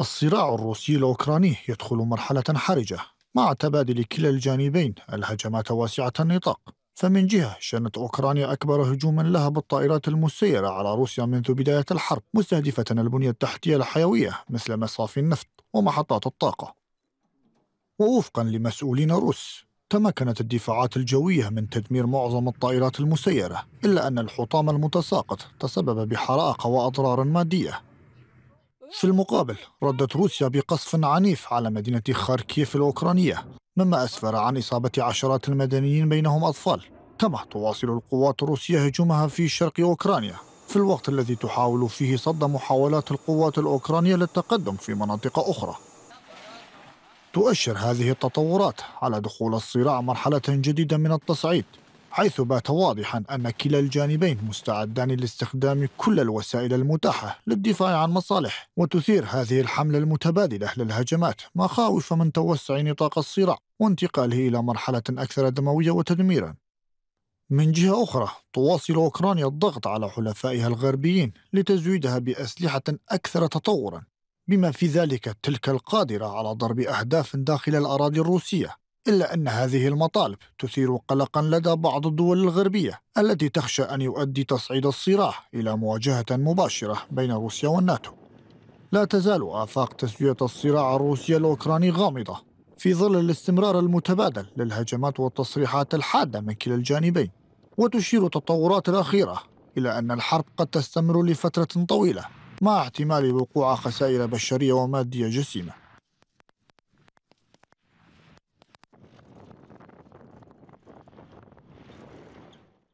الصراع الروسي الأوكراني يدخل مرحلة حرجة مع تبادل كلا الجانبين الهجمات واسعة النطاق فمن جهة شنت أوكرانيا أكبر هجوما لها بالطائرات المسيرة على روسيا منذ بداية الحرب مستهدفة البنية التحتية الحيوية مثل مصافي النفط ومحطات الطاقة ووفقا لمسؤولين روس تمكنت الدفاعات الجوية من تدمير معظم الطائرات المسيرة إلا أن الحطام المتساقط تسبب بحرائق وأضرار مادية في المقابل ردت روسيا بقصف عنيف على مدينة خاركيف الأوكرانية مما أسفر عن إصابة عشرات المدنيين بينهم أطفال كما تواصل القوات الروسية هجومها في شرق أوكرانيا في الوقت الذي تحاول فيه صد محاولات القوات الأوكرانية للتقدم في مناطق أخرى تؤشر هذه التطورات على دخول الصراع مرحلة جديدة من التصعيد حيث بات واضحا أن كلا الجانبين مستعدان لاستخدام كل الوسائل المتاحة للدفاع عن مصالحه وتثير هذه الحملة المتبادلة للهجمات مخاوف من توسع نطاق الصراع وانتقاله إلى مرحلة أكثر دموية وتدميرا من جهة أخرى تواصل أوكرانيا الضغط على حلفائها الغربيين لتزويدها بأسلحة أكثر تطورا بما في ذلك تلك القادرة على ضرب أهداف داخل الأراضي الروسية إلا أن هذه المطالب تثير قلقا لدى بعض الدول الغربية التي تخشى أن يؤدي تصعيد الصراع إلى مواجهة مباشرة بين روسيا والناتو لا تزال آفاق تسوية الصراع الروسي الأوكراني غامضة في ظل الاستمرار المتبادل للهجمات والتصريحات الحادة من كلا الجانبين وتشير التطورات الأخيرة إلى أن الحرب قد تستمر لفترة طويلة مع احتمال وقوع خسائر بشرية ومادية جسيمة